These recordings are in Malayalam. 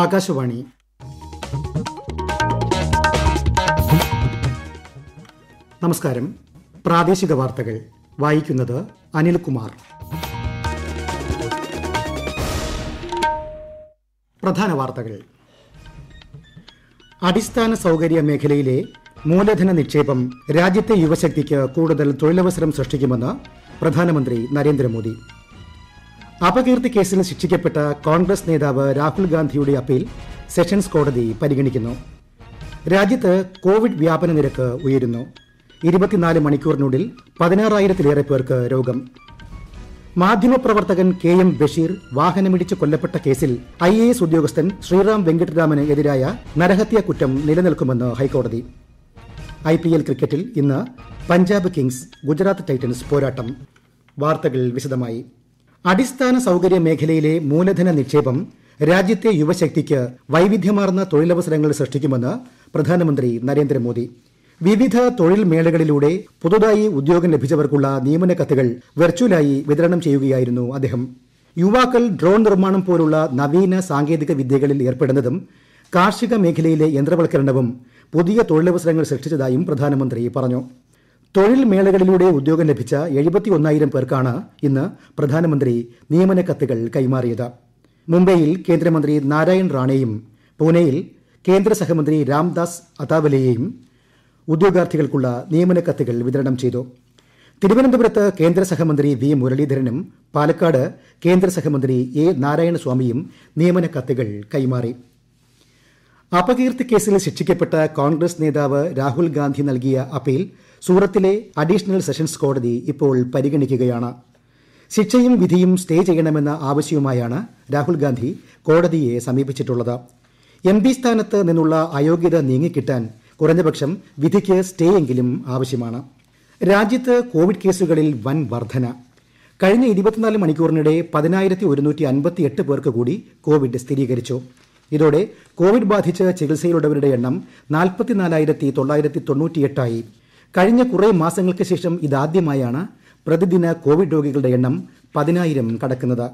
ആകാശവാണി നമസ്കാരം പ്രാദേശിക വാർത്തകൾ വായിക്കുന്നത് അനിൽകുമാർ പ്രധാന വാർത്തകൾ അടിസ്ഥാന സൗകര്യ മേഖലയിലെ മൂലധന നിക്ഷേപം രാജ്യത്തെ യുവശക്തിക്ക് കൂടുതൽ തൊഴിലവസരം സൃഷ്ടിക്കുമെന്ന് പ്രധാനമന്ത്രി നരേന്ദ്രമോദി അപകീർത്തി കേസിൽ ശിക്ഷിക്കപ്പെട്ട കോൺഗ്രസ് നേതാവ് രാഹുൽ ഗാന്ധിയുടെ അപ്പീൽ സെഷൻസ് കോടതി പരിഗണിക്കുന്നു രാജ്യത്ത് കോവിഡ് വ്യാപന നിരക്ക് ഉയരുന്നു ഇരുപത്തിനാല് മണിക്കൂറിനുള്ളിൽ പതിനാറായിരത്തിലേറെ പേർക്ക് രോഗം മാധ്യമപ്രവർത്തകൻ കെ എം ബഷീർ വാഹനമിടിച്ച് കൊല്ലപ്പെട്ട കേസിൽ ഐ എ എസ് ഉദ്യോഗസ്ഥൻ ശ്രീറാം വെങ്കിട്ടരാമന് എതിരായ നരഹത്യാ കുറ്റം നിലനിൽക്കുമെന്ന് ഹൈക്കോടതി ഐ പി എൽ ക്രിക്കറ്റിൽ ഇന്ന് പഞ്ചാബ് കിങ്സ് ഗുജറാത്ത് ടൈറ്റൻസ് പോരാട്ടം വാർത്തകൾ വിശദമായി അടിസ്ഥാന സൌകര്യ മേഖലയിലെ മൂലധന നിക്ഷേപം രാജ്യത്തെ യുവശക്തിക്ക് വൈവിധ്യമാർന്ന തൊഴിലവസരങ്ങൾ സൃഷ്ടിക്കുമെന്ന് പ്രധാനമന്ത്രി നരേന്ദ്രമോദി വിവിധ തൊഴിൽ മേളകളിലൂടെ പുതുതായി ഉദ്യോഗം ലഭിച്ചവർക്കുള്ള നിയമന കത്തുകൾ വെർച്വലായി വിതരണം ചെയ്യുകയായിരുന്നു അദ്ദേഹം യുവാക്കൾ ഡ്രോൺ നിർമ്മാണം പോലുള്ള നവീന സാങ്കേതിക വിദ്യകളിൽ ഏർപ്പെടുന്നതും കാർഷിക മേഖലയിലെ യന്ത്രവൽക്കരണവും പുതിയ തൊഴിലവസരങ്ങൾ സൃഷ്ടിച്ചതായും പ്രധാനമന്ത്രി പറഞ്ഞു തൊഴിൽ മേളകളിലൂടെ ഉദ്യോഗം ലഭിച്ച എഴുപത്തി ഒന്നായിരം പേർക്കാണ് ഇന്ന് പ്രധാനമന്ത്രി നിയമന കത്തുകൾ കൈമാറിയത് മുംബൈയിൽ കേന്ദ്രമന്ത്രി നാരായൺ റാണേയും പൂനെയിൽ കേന്ദ്ര സഹമന്ത്രി രാംദാസ് അതാവലെയും ഉദ്യോഗാർത്ഥികൾക്കുള്ള നിയമന കത്തുകൾ വിതരണം ചെയ്തു തിരുവനന്തപുരത്ത് കേന്ദ്ര സഹമന്ത്രി വി മുരളീധരനും പാലക്കാട് കേന്ദ്ര സഹമന്ത്രി എ നാരായണസ്വാമിയും നിയമന കത്തുകൾ കൈമാറി അപകീർത്തി കേസിൽ ശിക്ഷിക്കപ്പെട്ട കോൺഗ്രസ് നേതാവ് രാഹുൽ ഗാന്ധി നൽകിയ അപ്പീൽ സൂറത്തിലെ അഡീഷണൽ സെഷൻസ് കോടതി ഇപ്പോൾ പരിഗണിക്കുകയാണ് ശിക്ഷയും വിധിയും സ്റ്റേ ചെയ്യണമെന്ന ആവശ്യവുമായാണ് രാഹുൽ ഗാന്ധി കോടതിയെ സമീപിച്ചിട്ടുള്ളത് എം പി സ്ഥാനത്ത് നിന്നുള്ള അയോഗ്യത നീങ്ങിക്കിട്ടാൻ കുറഞ്ഞപക്ഷം വിധിക്ക് സ്റ്റേ എങ്കിലും ആവശ്യമാണ് രാജ്യത്ത് കോവിഡ് കേസുകളിൽ വൻ വർധന കഴിഞ്ഞ ഇരുപത്തിനാല് മണിക്കൂറിനിടെ പതിനായിരത്തി ഒരുന്നൂറ്റി അൻപത്തി എട്ട് പേർക്ക് കൂടി കോവിഡ് സ്ഥിരീകരിച്ചു ഇതോടെ കോവിഡ് ബാധിച്ച് ചികിത്സയിലുള്ളവരുടെ എണ്ണം നാൽപ്പത്തിനാലായിരത്തി തൊള്ളായിരത്തി തൊണ്ണൂറ്റിയെട്ടായി കഴിഞ്ഞ കുറേ മാസങ്ങൾക്ക് ശേഷം ഇതാദ്യമായാണ് പ്രതിദിന കോവിഡ് രോഗികളുടെ എണ്ണം പതിനായിരം കടക്കുന്നത്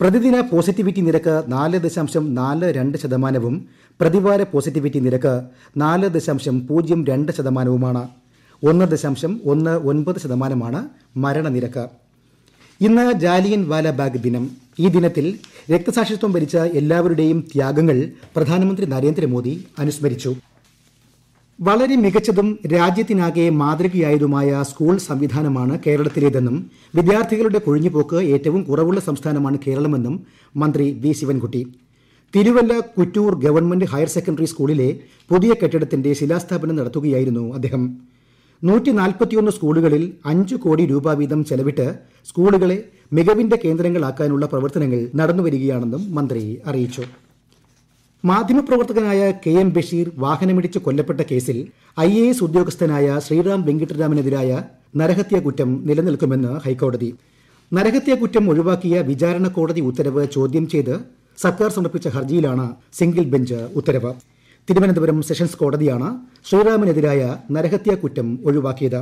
പ്രതിദിന പോസിറ്റിവിറ്റി നിരക്ക് നാല് ദശാംശം നാല് രണ്ട് ശതമാനവും പ്രതിവാര പോസിറ്റിവിറ്റി നിരക്ക് നാല് ദശാംശം പൂജ്യം രണ്ട് ശതമാനവുമാണ് ഒന്ന് ദശാംശം ഒന്ന് ഒൻപത് ശതമാനമാണ് മരണനിരക്ക് ഇന്ന് ജാലിയൻ വാലാബാഗ് ദിനം ഈ ദിനത്തിൽ രക്തസാക്ഷിത്വം വരിച്ച എല്ലാവരുടെയും ത്യാഗങ്ങൾ പ്രധാനമന്ത്രി നരേന്ദ്രമോദി അനുസ്മരിച്ചു വളരെ മികച്ചതും രാജ്യത്തിനാകെ മാതൃകയായതുമായ സ്കൂൾ സംവിധാനമാണ് കേരളത്തിലേതെന്നും വിദ്യാർത്ഥികളുടെ കൊഴിഞ്ഞുപോക്ക് ഏറ്റവും കുറവുള്ള സംസ്ഥാനമാണ് കേരളമെന്നും മന്ത്രി V Sivankutty Thiruvalla Kuttoor government higher secondary സ്കൂളിലെ പുതിയ കെട്ടിടത്തിന്റെ ശിലാസ്ഥാപനം നടത്തുകയായിരുന്നു അദ്ദേഹം നൂറ്റി നാൽപ്പത്തിയൊന്ന് സ്കൂളുകളിൽ അഞ്ച് കോടി രൂപ വീതം ചെലവിട്ട് സ്കൂളുകളെ മികവിന്റെ കേന്ദ്രങ്ങളാക്കാനുള്ള പ്രവർത്തനങ്ങൾ നടന്നുവരികയാണെന്നും മന്ത്രി അറിയിച്ചു മാധ്യമപ്രവർത്തകനായ കെ എം ബഷീർ വാഹനമിടിച്ച് കൊല്ലപ്പെട്ട കേസിൽ ഐ എ എസ് ഉദ്യോഗസ്ഥനായ ശ്രീറാം വെങ്കിട്ടരാമനെതിരായ കുറ്റം നിലനിൽക്കുമെന്ന് ഹൈക്കോടതി കുറ്റം ഒഴിവാക്കിയ വിചാരണ കോടതി ഉത്തരവ് ചോദ്യം ചെയ്ത് സർക്കാർ സമർപ്പിച്ച ഹർജിയിലാണ് സിംഗിൾ ബെഞ്ച് ഉത്തരവ് തിരുവനന്തപുരം സെഷൻസ് കോടതിയാണ് ശ്രീറാമിനെതിരായ കുറ്റം ഒഴിവാക്കിയത്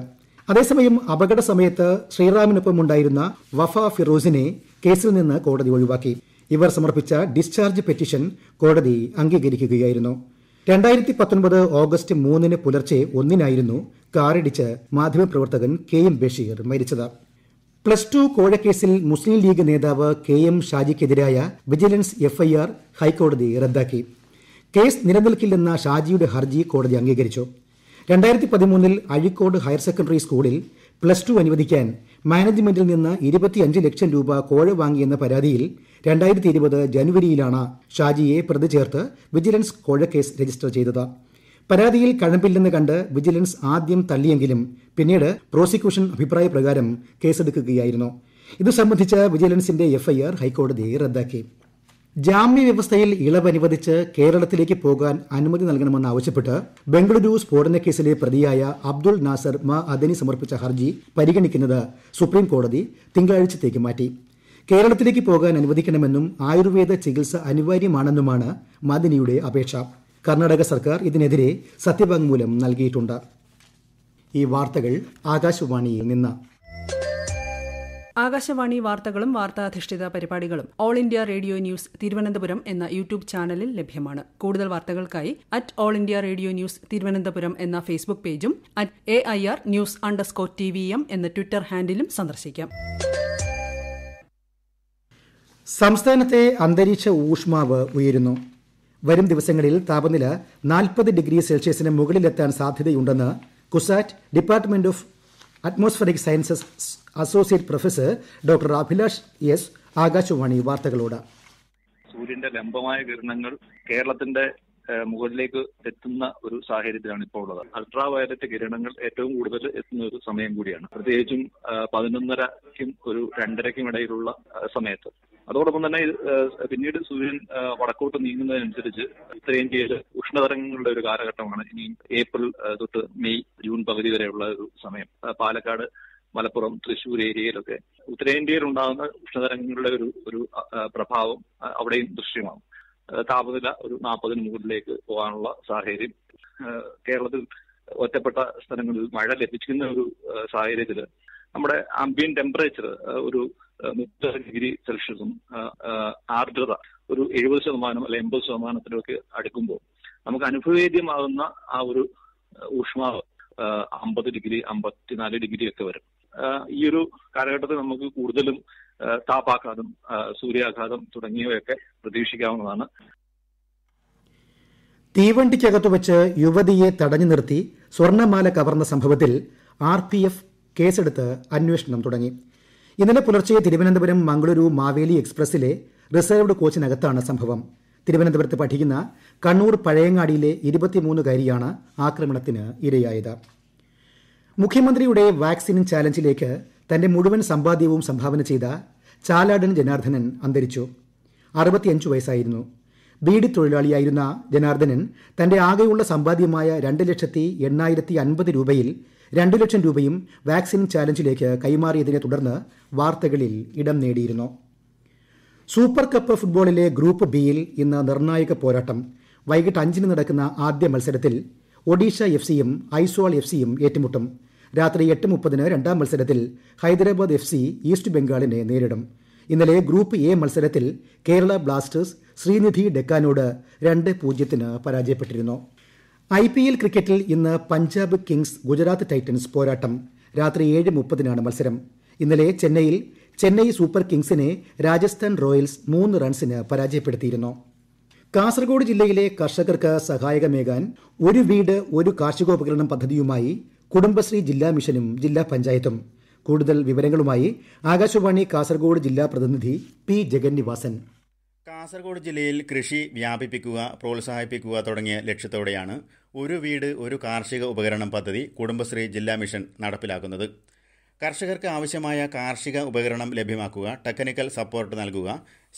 അതേസമയം അപകട സമയത്ത് ശ്രീറാമിനൊപ്പമുണ്ടായിരുന്ന ഉണ്ടായിരുന്ന വഫ ഫിറോസിനെ കേസിൽ നിന്ന് കോടതി ഒഴിവാക്കി ഇവർ സമർപ്പിച്ച ഡിസ്ചാർജ് പെറ്റീഷൻ കോടതി അംഗീകരിക്കുകയായിരുന്നു ഓഗസ്റ്റ് മൂന്നിന് പുലർച്ചെ ഒന്നിനായിരുന്നു കാറിടിച്ച് മാധ്യമപ്രവർത്തകൻ കെ എം ബഷീർ മരിച്ചത് പ്ലസ് ടു കോഴക്കേസിൽ മുസ്ലിം ലീഗ് നേതാവ് കെ എം ഷാജിക്കെതിരായ വിജിലൻസ് എഫ്ഐആർ ഹൈക്കോടതി റദ്ദാക്കി കേസ് നിലനിൽക്കില്ലെന്ന ഷാജിയുടെ ഹർജി കോടതി അംഗീകരിച്ചു രണ്ടായിരത്തി പതിമൂന്നിൽ അഴിക്കോട് ഹയർ സെക്കൻഡറി സ്കൂളിൽ പ്ലസ് ടു അനുവദിക്കാൻ മാനേജ്മെന്റിൽ നിന്ന് ഇരുപത്തിയഞ്ച് ലക്ഷം രൂപ കോഴ വാങ്ങിയെന്ന പരാതിയിൽ രണ്ടായിരത്തി ഇരുപത് ജനുവരിയിലാണ് ഷാജിയെ പ്രതി ചേർത്ത് വിജിലൻസ് കോഴക്കേസ് രജിസ്റ്റർ ചെയ്തത് പരാതിയിൽ കഴമ്പില്ലെന്ന് കണ്ട് വിജിലൻസ് ആദ്യം തള്ളിയെങ്കിലും പിന്നീട് പ്രോസിക്യൂഷൻ അഭിപ്രായ പ്രകാരം കേസെടുക്കുകയായിരുന്നു ഇതു സംബന്ധിച്ച വിജിലൻസിന്റെ എഫ്ഐആർ ഹൈക്കോടതി റദ്ദാക്കി ജാമ്യ വ്യവസ്ഥയിൽ അനുവദിച്ച് കേരളത്തിലേക്ക് പോകാൻ അനുമതി ആവശ്യപ്പെട്ട് ബംഗളൂരു സ്ഫോടനക്കേസിലെ പ്രതിയായ അബ്ദുൾ നാസർ മ അദനി സമർപ്പിച്ച ഹർജി പരിഗണിക്കുന്നത് കോടതി തിങ്കളാഴ്ചത്തേക്ക് മാറ്റി കേരളത്തിലേക്ക് പോകാൻ അനുവദിക്കണമെന്നും ആയുർവേദ ചികിത്സ അനിവാര്യമാണെന്നുമാണ് മദനിയുടെ അപേക്ഷ കർണാടക സർക്കാർ ഇതിനെതിരെ സത്യവാങ്മൂലം നൽകിയിട്ടുണ്ട് ഈ വാർത്തകൾ ആകാശവാണിയിൽ നിന്ന് ആകാശവാണി വാർത്തകളും വാർത്താധിഷ്ഠിത പരിപാടികളും All India Radio News Thiruvananthapuram എന്ന യൂട്യൂബ് ചാനലിൽ ലഭ്യമാണ് കൂടുതൽ വാർത്തകൾക്കായി at All India Radio News Thiruvananthapuram എന്ന ഫേസ്ബുക്ക് പേജും at A I R news underscore T V M എന്ന ട്വിറ്റർ ഹാൻഡിലും സന്ദർശിക്കാം സംസ്ഥാനത്തെ അന്തരീക്ഷ ഊഷ്മാവ് ഉയരുന്നു വരും ദിവസങ്ങളിൽ താപനില നാൽപ്പത് ഡിഗ്രി സെൽഷ്യസിന് മുകളിലെത്താൻ സാധ്യതയുണ്ടെന്ന് CUSAT department of atmospheric sciences associate professor doctor Abhilash S Akashvani വാർത്തകളോട് സൂര്യന്റെ ലംബമായ കിരണങ്ങൾ കേരളത്തിന്റെ മുകളിലേക്ക് എത്തുന്ന ഒരു സാഹചര്യത്തിലാണ് ഇപ്പോൾ ഉള്ളത് അൾട്രാ വയലറ്റ് കിരണങ്ങൾ ഏറ്റവും കൂടുതൽ എത്തുന്ന ഒരു സമയം കൂടിയാണ് പ്രത്യേകിച്ചും പതിനൊന്നരക്കും ഒരു രണ്ടരയ്ക്കും ഇടയിലുള്ള സമയത്ത് അതോടൊപ്പം തന്നെ പിന്നീട് സൂര്യൻ വടക്കോട്ട് നീങ്ങുന്നതിനനുസരിച്ച് ഉത്തരേന്ത്യയിൽ ഉഷ്ണതരങ്ങളുടെ ഒരു കാലഘട്ടമാണ് ഇനി ഏപ്രിൽ തൊട്ട് മെയ് ജൂൺ പകുതി വരെയുള്ള ഒരു സമയം പാലക്കാട് മലപ്പുറം തൃശൂർ ഏരിയയിലൊക്കെ ഉത്തരേന്ത്യയിൽ ഉണ്ടാകുന്ന ഉഷ്ണതരംഗങ്ങളുടെ ഒരു ഒരു പ്രഭാവം അവിടെയും ദൃശ്യമാണ് താപനില ഒരു നാൽപ്പതിന് മുകളിലേക്ക് പോകാനുള്ള സാഹചര്യം കേരളത്തിൽ ഒറ്റപ്പെട്ട സ്ഥലങ്ങളിൽ മഴ ലഭിക്കുന്ന ഒരു സാഹചര്യത്തിൽ നമ്മുടെ അംബിയൻ ടെമ്പറേച്ചർ ഒരു മുപ്പത് ഡിഗ്രി സെൽഷ്യസും ആർദ്രത ഒരു എഴുപത് ശതമാനം അല്ലെ എൺപത് ശതമാനത്തിലൊക്കെ അടുക്കുമ്പോൾ നമുക്ക് അനുഭവേദ്യമാകുന്ന ആ ഒരു ഊഷ്മാവ് അമ്പത് ഡിഗ്രി അമ്പത്തിനാല് ഡിഗ്രി ഒക്കെ വരും ഈ ഒരു കാലഘട്ടത്തിൽ നമുക്ക് കൂടുതലും താപാഘാതം സൂര്യാഘാതം തുടങ്ങിയവയൊക്കെ പ്രതീക്ഷിക്കാവുന്നതാണ് തീവണ്ടിക്കകത്തു വെച്ച് യുവതിയെ തടഞ്ഞു നിർത്തി സ്വർണമാല കവർന്ന സംഭവത്തിൽ ആർ പി എഫ് കേസെടുത്ത് അന്വേഷണം തുടങ്ങി ഇന്നലെ പുലർച്ചെ തിരുവനന്തപുരം മംഗളൂരു മാവേലി എക്സ്പ്രസിലെ റിസർവ്ഡ് കോച്ചിനകത്താണ് സംഭവം തിരുവനന്തപുരത്ത് പഠിക്കുന്ന കണ്ണൂർ പഴയങ്ങാടിയിലെ ഇരുപത്തിമൂന്നുകാരിയാണ് ആക്രമണത്തിന് ഇരയായത് മുഖ്യമന്ത്രിയുടെ വാക്സിൻ ചാലഞ്ചിലേക്ക് തന്റെ മുഴുവൻ സമ്പാദ്യവും സംഭാവന ചെയ്ത ചാലാടൻ ജനാർദ്ദനൻ അന്തരിച്ചു അറുപത്തിയഞ്ചു വയസ്സായിരുന്നു ബീഡി തൊഴിലാളിയായിരുന്ന ജനാർദ്ദനൻ തന്റെ ആകെയുള്ള സമ്പാദ്യമായ രണ്ട് ലക്ഷത്തി എണ്ണായിരത്തി അൻപത് രൂപയിൽ രണ്ടു ലക്ഷം രൂപയും വാക്സിൻ ചാലഞ്ചിലേക്ക് കൈമാറിയതിനെ തുടർന്ന് വാർത്തകളിൽ ഇടം നേടിയിരുന്നു സൂപ്പർ കപ്പ് ഫുട്ബോളിലെ ഗ്രൂപ്പ് ബിയിൽ ഇന്ന് നിർണായക പോരാട്ടം വൈകിട്ട് അഞ്ചിന് നടക്കുന്ന ആദ്യ മത്സരത്തിൽ ഒഡീഷ എഫ് സിയും ഐസ്വാൾ എഫ് സിയും ഏറ്റുമുട്ടും രാത്രി എട്ട് മുപ്പതിന് രണ്ടാം മത്സരത്തിൽ ഹൈദരാബാദ് എഫ് സി ഈസ്റ്റ് ബംഗാളിനെ നേരിടും ഇന്നലെ ഗ്രൂപ്പ് എ മത്സരത്തിൽ കേരള ബ്ലാസ്റ്റേഴ്സ് ശ്രീനിധി ഡെക്കാനോട് രണ്ട് പൂജ്യത്തിന് പരാജയപ്പെട്ടിരുന്നു ഐ പി എൽ ക്രിക്കറ്റിൽ ഇന്ന് പഞ്ചാബ് കിങ്സ് ഗുജറാത്ത് ടൈറ്റൻസ് പോരാട്ടം രാത്രി ഏഴ് മുപ്പതിനാണ് മത്സരം ഇന്നലെ ചെന്നൈയിൽ ചെന്നൈ സൂപ്പർ കിങ്സിനെ രാജസ്ഥാൻ റോയൽസ് മൂന്ന് റൺസിന് പരാജയപ്പെടുത്തിയിരുന്നു കാസർഗോഡ് ജില്ലയിലെ കർഷകർക്ക് സഹായകമേകാൻ ഒരു വീട് ഒരു കാർഷികോപകരണം പദ്ധതിയുമായി കുടുംബശ്രീ ജില്ലാ മിഷനും ജില്ലാ പഞ്ചായത്തും കൂടുതൽ വിവരങ്ങളുമായി ആകാശവാണി കാസർഗോഡ് ജില്ലാ പ്രതിനിധി പി ജഗന്നിവാസൻ കാസർഗോഡ് ജില്ലയിൽ കൃഷി വ്യാപിപ്പിക്കുക പ്രോത്സാഹിപ്പിക്കുക തുടങ്ങിയ ലക്ഷ്യത്തോടെയാണ് ഒരു വീട് ഒരു കാർഷിക ഉപകരണം പദ്ധതി കുടുംബശ്രീ ജില്ലാ മിഷൻ നടപ്പിലാക്കുന്നത് കർഷകർക്ക് ആവശ്യമായ കാർഷിക ഉപകരണം ലഭ്യമാക്കുക ടെക്നിക്കൽ സപ്പോർട്ട് നൽകുക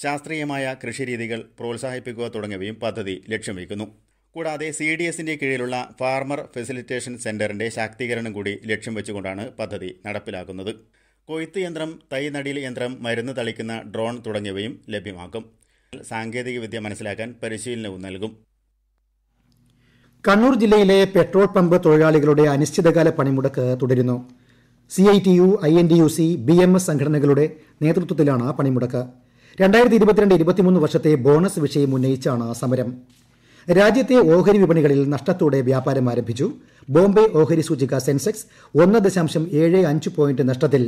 ശാസ്ത്രീയമായ കൃഷിരീതികൾ പ്രോത്സാഹിപ്പിക്കുക തുടങ്ങിയവയും പദ്ധതി ലക്ഷ്യം വയ്ക്കുന്നു കൂടാതെ സി ഡി എസിൻ്റെ കീഴിലുള്ള ഫാർമർ ഫെസിലിറ്റേഷൻ സെന്ററിന്റെ ശാക്തീകരണം കൂടി ലക്ഷ്യം വെച്ചുകൊണ്ടാണ് പദ്ധതി നടപ്പിലാക്കുന്നത് കൊയ്ത്ത് യന്ത്രം തൈനടിയിൽ യന്ത്രം മരുന്ന് തളിക്കുന്ന ഡ്രോൺ തുടങ്ങിയവയും ലഭ്യമാക്കും സാങ്കേതികവിദ്യ മനസ്സിലാക്കാൻ പരിശീലനവും നൽകും കണ്ണൂർ ജില്ലയിലെ പെട്രോൾ പമ്പ് തൊഴിലാളികളുടെ അനിശ്ചിതകാല പണിമുടക്ക് തുടരുന്നു C I T U I N D U C B M S സംഘടനകളുടെ നേതൃത്വത്തിലാണ് പണിമുടക്ക് രണ്ടായിരത്തി ഇരുപത്തിരണ്ട് ഇരുപത്തിമൂന്ന് വർഷത്തെ ബോണസ് വിഷയം ഉന്നയിച്ചാണ് സമരം രാജ്യത്തെ ഓഹരി വിപണികളിൽ നഷ്ടത്തോടെ വ്യാപാരം ആരംഭിച്ചു ബോംബെ ഓഹരി സൂചിക സെൻസെക്സ് ഒന്ന് ദശാംശം ഏഴ് അഞ്ച് പോയിന്റ് നഷ്ടത്തിൽ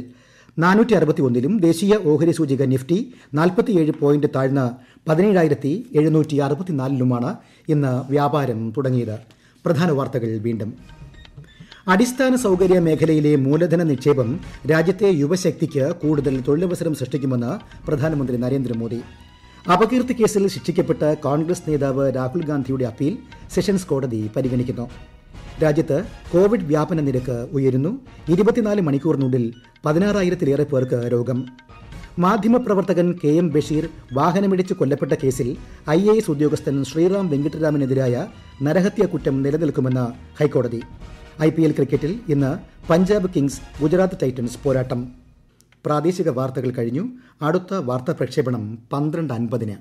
നാനൂറ്റി അറുപത്തിയൊന്നിലും ദേശീയ ഓഹരി സൂചിക നിഫ്റ്റി നാൽപ്പത്തിയേഴ് പോയിന്റ് താഴ്ന്ന് പതിനേഴായിരത്തി എഴുന്നൂറ്റി അറുപത്തിനാലിലുമാണ് ഇന്ന് വ്യാപാരം തുടങ്ങിയത് പ്രധാന വാർത്തകൾ വീണ്ടും അടിസ്ഥാന സൗകര്യ മേഖലയിലെ മൂലധന നിക്ഷേപം രാജ്യത്തെ യുവശക്തിക്ക് കൂടുതൽ തൊഴിലവസരം സൃഷ്ടിക്കുമെന്ന് പ്രധാനമന്ത്രി നരേന്ദ്രമോദി അപകീർത്തി കേസിൽ ശിക്ഷിക്കപ്പെട്ട കോൺഗ്രസ് നേതാവ് രാഹുൽ ഗാന്ധിയുടെ അപ്പീൽ സെഷൻസ് കോടതി പരിഗണിക്കുന്നു രാജ്യത്ത് കോവിഡ് വ്യാപന നിരക്ക് ഉയരുന്നു ഇരുപത്തിനാല് മണിക്കൂറിനുള്ളിൽ പതിനാറായിരത്തിലേറെ പേർക്ക് രോഗം മാധ്യമപ്രവർത്തകൻ കെ എം ബഷീർ വാഹനമിടിച്ച് കൊല്ലപ്പെട്ട കേസിൽ ഐ എ എസ് ഉദ്യോഗസ്ഥൻ ശ്രീറാം വെങ്കിട്ടരാമനെതിരായ നരഹത്യാ കുറ്റം നിലനിൽക്കുമെന്ന് ഹൈക്കോടതി ഐ പി എൽ ക്രിക്കറ്റിൽ ഇന്ന് പഞ്ചാബ് കിങ്സ് ഗുജറാത്ത് ടൈറ്റൻസ് പോരാട്ടം പ്രാദേശിക വാർത്തകൾ കഴിഞ്ഞു അടുത്ത വാർത്താ പ്രക്ഷേപണം പന്ത്രണ്ട് അൻപതിന്